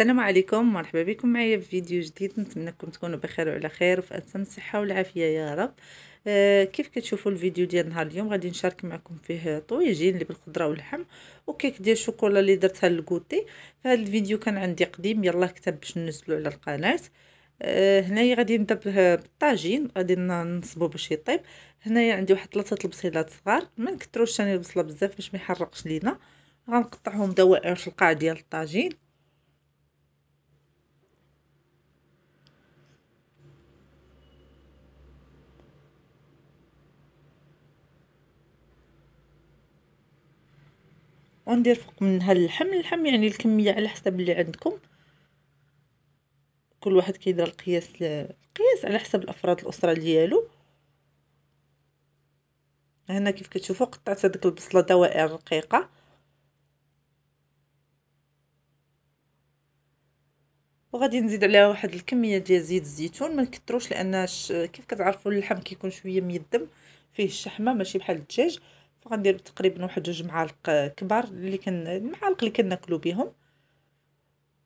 السلام عليكم مرحبا بكم معايا في فيديو جديد نتمنىكم تكونوا بخير وعلى خير وفي اتم الصحه والعافيه يا رب آه كيف كتشوفوا الفيديو ديال نهار اليوم غادي نشارك معكم فيه طويجين اللي بالخضره واللحم وكيك ديال الشوكولا اللي درتها للكوتي فهاد الفيديو كان عندي قديم يلاه كتب باش ننزلو على القناه آه هنايا غادي نبدا بالطاجين غادي نصبو باش يطيب هنايا عندي واحد ثلاثه البصيلات صغار ما نكثروش ثاني البصله بزاف باش ما يحرقش لينا غنقطعهم دوائر في القاع ديال الطاجين وندير فوق منها اللحم اللحم يعني الكميه على حسب اللي عندكم كل واحد كيدير القياس القياس على حسب الافراد الاسره ديالو هنا كيف كتشوفوا قطعت هذيك البصله دوائر رقيقه وغادي نزيد عليها واحد الكميه ديال زيت الزيتون ما نكثروش لان كيف كتعرفوا اللحم كيكون شويه ميدم فيه الشحمه ماشي بحال الدجاج فغندير تقريبا واحد جوج معالق آه، كبار اللي كن المعالق اللي كناكلو بهم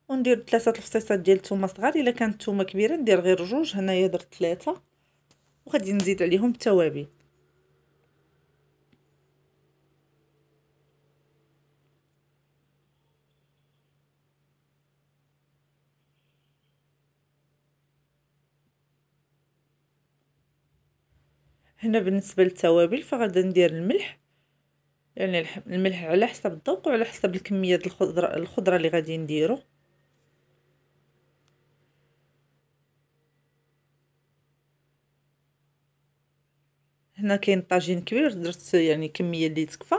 وندير ثلاثه الفصيصات ديال الثومه صغار الا كانت الثومه كبيره ندير غير جوج هنايا درت ثلاثه وغادي نزيد عليهم التوابل هنا بالنسبه للتوابل فغادي ندير الملح يعني الملح على حسب الذوق وعلى حسب الكميه الخضره الخضره اللي غادي نديرو هنا كاين طاجين كبير درت يعني كميه اللي تكفى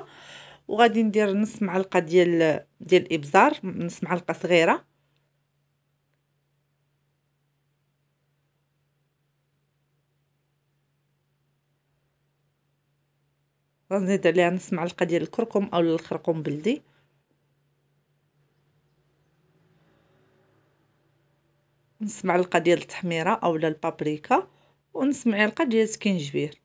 وغادي ندير نص معلقه ديال ديال الابزار نص معلقه صغيره غنزيد عليها نص معلقه ديال الكركم او الخرقوم بلدي نص معلقه ديال التحميره اولا البابريكا ونص معلقه ديال السكينجبير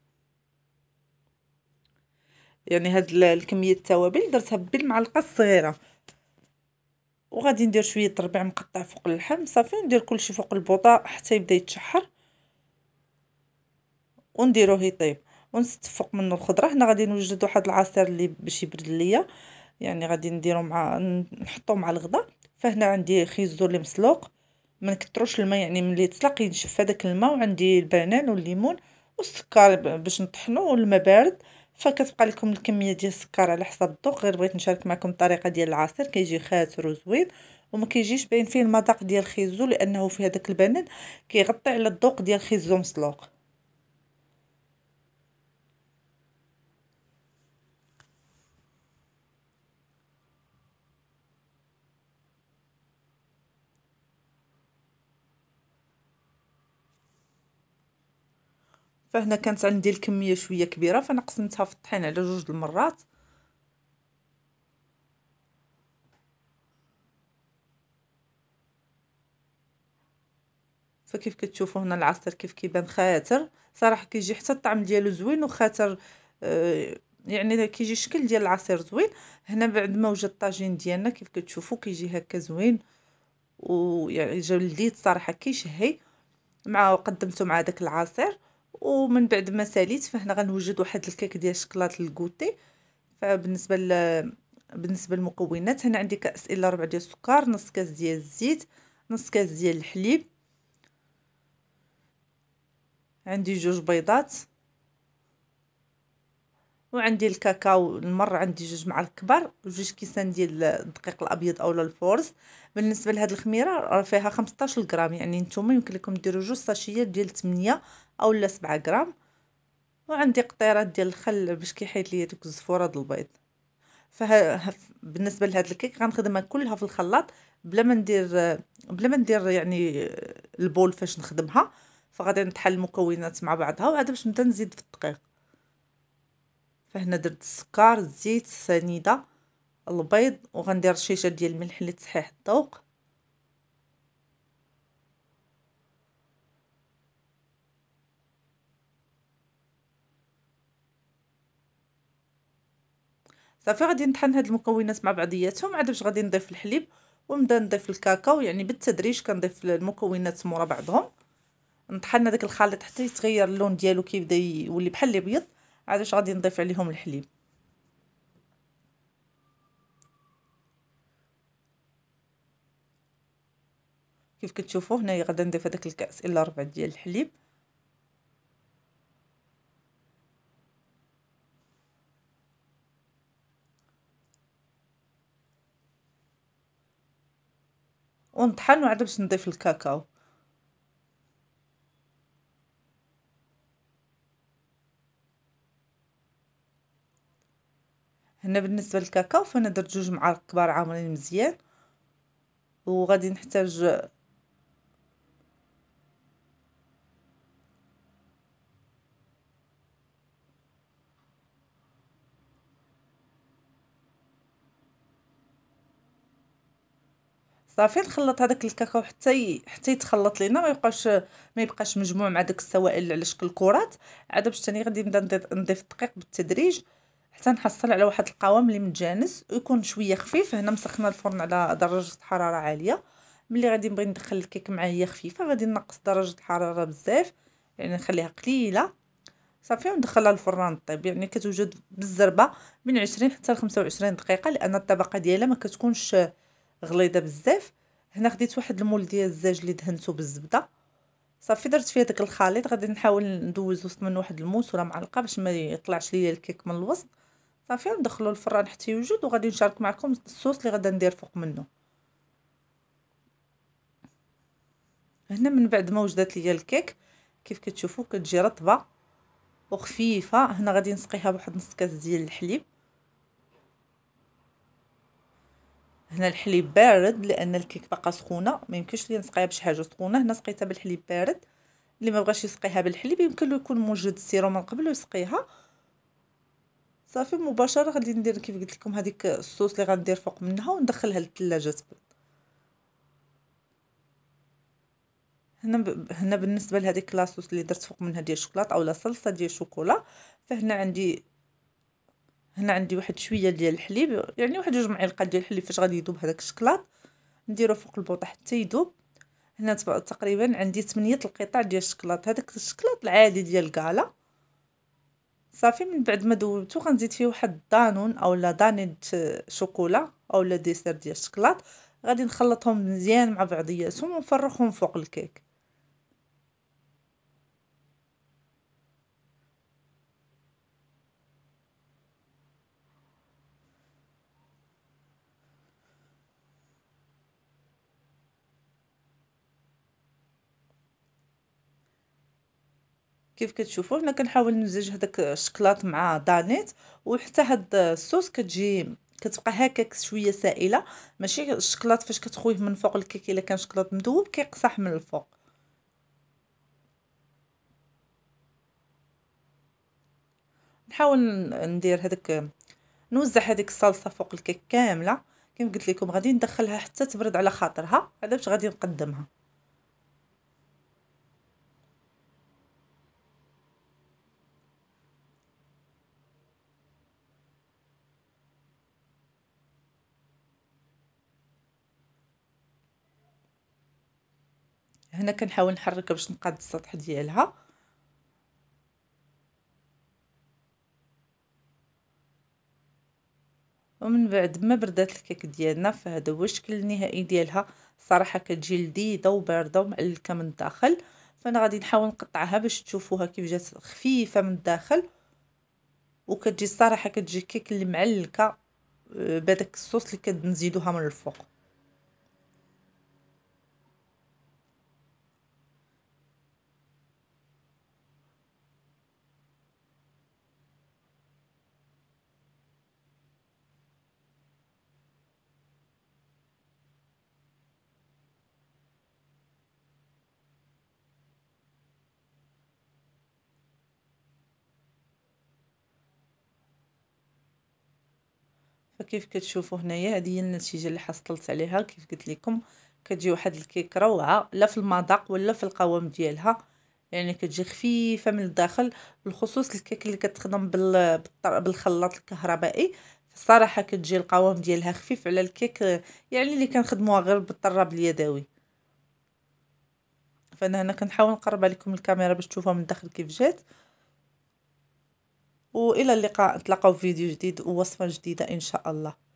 يعني هاد الكميه التوابل درتها بالمعلقه الصغيره وغادي ندير شويه ربع مقطع فوق اللحم صافي ندير كلشي فوق البوطه حتى يبدا يتشحر ونديروه يطيب ونستف فوق منه الخضره هنا غادي نوجد واحد العصير اللي باش يبرد ليا يعني غادي نديرو مع نحطو مع الغدا فهنا عندي خيزو اللي مسلوق ما نكثروش الماء يعني ملي يتسلق ينشف هذاك الماء وعندي البنان والليمون والسكر باش نطحنو والماء بارد فكتبقى لكم الكميه ديال السكر على حسب الذوق غير بغيت نشارك معكم الطريقه ديال العصير كيجي خاسر وزوين وما كيجيش باين فيه المذاق ديال الخيزو لانه في هذاك البنان كيغطي على الذوق ديال الخيزو مسلوق فهنا كانت عندي الكميه شويه كبيره فانا قسمتها في الطحين على جوج المرات فكيف كتشوفوا هنا العصير كيف كيبان خاتر صراحه كيجي حتى الطعم ديالو زوين وخاتر آه يعني كيجي الشكل ديال العصير زوين هنا بعد ما وجد الطاجين ديالنا كيف كتشوفوا كيجي هكا زوين ويعني جا لذيذ صراحه كيشهي مع قدمته مع داك العصير ومن بعد ما ساليت فهنا غنوجد واحد الكيك ديال الشكلاط الكوتي فبالنسبه ل... بالنسبه للمكونات هنا عندي كاس الا ربع ديال السكر نص كاس ديال الزيت نص كاس ديال الحليب عندي جوج بيضات وعندي الكاكاو المر عندي جوج معالق كبار وجوج كيسان ديال الدقيق الابيض اولا الفورز بالنسبه لهاد الخميره راه فيها 15 غرام يعني نتوما يمكن لكم ديروا جوج ساشيات ديال 8 اولا سبعة غرام وعندي قطيرات ديال الخل باش كيحيد لي دوك الزفوره ديال البيض فها بالنسبه لهاد الكيك غنخدمها كلها في الخلاط بلا ما ندير بلا ما ندير يعني البول فاش نخدمها فغادي نطحن المكونات مع بعضها وعاد باش نبدا نزيد في الدقيق فهنا درت السكر الزيت السنيده البيض وغندير شيشه ديال الملح لتصحيح الذوق صافي غادي نطحن هاد المكونات مع بعضياتهم عاد باش غادي نضيف الحليب ونبدا نضيف الكاكاو يعني بالتدريج كنضيف المكونات مورا بعضهم نطحن هذاك الخليط حتى يتغير اللون ديالو كيبدا يولي بحال الابيض عاد باش غادي نضيف عليهم الحليب كيف كتشوفوا هنايا غادي نضيف هذاك الكاس الا ربع ديال الحليب ونطحن وعاد باش نضيف الكاكاو هنا بالنسبه للكاكاو فانا درت جوج معالق كبار عامرين مزيان وغادي نحتاج صافي نخلط هذاك الكاكاو حتى ي... حتى يتخلط لينا ما يبقاش ما يبقاش مجموع مع داك السوائل على شكل كرات عاد باش ثاني غادي نبدا نضيف الدقيق بالتدريج حتى نحصل على واحد القوام اللي متجانس ويكون شويه خفيف هنا مسخنا الفرن على درجه حراره عاليه ملي غادي نبغي ندخل الكيك معاه هي خفيفه غادي نقص درجه الحراره بزاف يعني نخليها قليله صافي وندخلها الفران طيب يعني كتوجد بالزربه من 20 حتى ل 25 دقيقه لان الطبقه ديالها ما كتكونش غليظه بزاف هنا خديت واحد المول ديال الزاج اللي دهنته بالزبده صافي درت فيه داك الخليط غادي نحاول ندوز وسط منه واحد الموس ولا معلقه باش ما يطلعش ليا الكيك من الوسط صافي ندخلو الفران حتى يوجد وغادي نشارك معكم الصوص اللي غادي ندير فوق منه هنا من بعد ما وجدت ليا الكيك كيف كتشوفوا كتجي رطبه وخفيفه هنا غادي نسقيها بواحد نص كاس ديال الحليب هنا الحليب بارد لان الكيك باقا سخونه ما يمكنش لي نسقيها بشي حاجه سخونه هنا سقيتها بالحليب بارد اللي ما بغاش يسقيها بالحليب يمكن له يكون موجود السيروم من قبل ويسقيها صافي مباشره غادي ندير كيف قلت لكم هذيك الصوص اللي غندير فوق منها وندخلها للثلاجه تبرد هنا هنا بالنسبه لهذيك لاصوص اللي درت فوق منها ديال الشوكولاط اولا صلصه ديال الشوكولا فهنا عندي هنا عندي واحد شويه ديال الحليب يعني واحد جوج معالق ديال الحليب فاش غادي يذوب هذاك الشكلاط نديرو فوق البوطه حتى يذوب هنا تقريبا عندي 8 القطع ديال الشكلاط هذاك الشكلاط العادي ديال الكالا صافي من بعد ما ذوبته غنزيد فيه واحد دانون اولا دانيت شوكولا اولا ديسير ديال الشكلاط غادي نخلطهم مزيان مع بعضياتهم ونفرخهم فوق الكيك كيف كتشوفوا هنا كنحاول نمزج هذاك الشكلاط مع دانيت وحتى هاد الصوص كتجي كتبقى هكاك شويه سائله ماشي الشكلاط فاش كتخويه من فوق الكيك الا كان شكلاط مذوب كيقصح من الفوق نحاول ندير هذاك نوزع هذيك الصلصه فوق الكيك كامله كما قلت لكم غادي ندخلها حتى تبرد على خاطرها هذا باش غادي نقدمها هنا كنحاول نحركها باش نقاد السطح ديالها ومن بعد ما بردات الكيك ديالنا فهذا هو الشكل النهائي ديالها صراحه كتجي لذيذه وبارده ومعلكه من الداخل فانا غادي نحاول نقطعها باش تشوفوها كيف جات خفيفه من الداخل وكتجي الصراحه كتجي كيك اللي معلكه آه، بهذاك الصوص اللي كنزيدوها من الفوق فكيف كتشوفوا هنايا هذه هي النتيجه اللي حصلت عليها كيف قلت لكم كتجي واحد الكيك روعه لا في المذاق ولا في القوام ديالها يعني كتجي خفيفه من الداخل بالخصوص الكيك اللي كتخدم بال... بالخلاط الكهربائي الصراحه كتجي القوام ديالها خفيف على الكيك يعني اللي كنخدموها غير بالطراب اليدوي فانا هنا كنحاول نقرب لكم الكاميرا باش تشوفوها من الداخل كيف جات والى اللقاء نتلاقاو في فيديو جديد ووصفه جديده ان شاء الله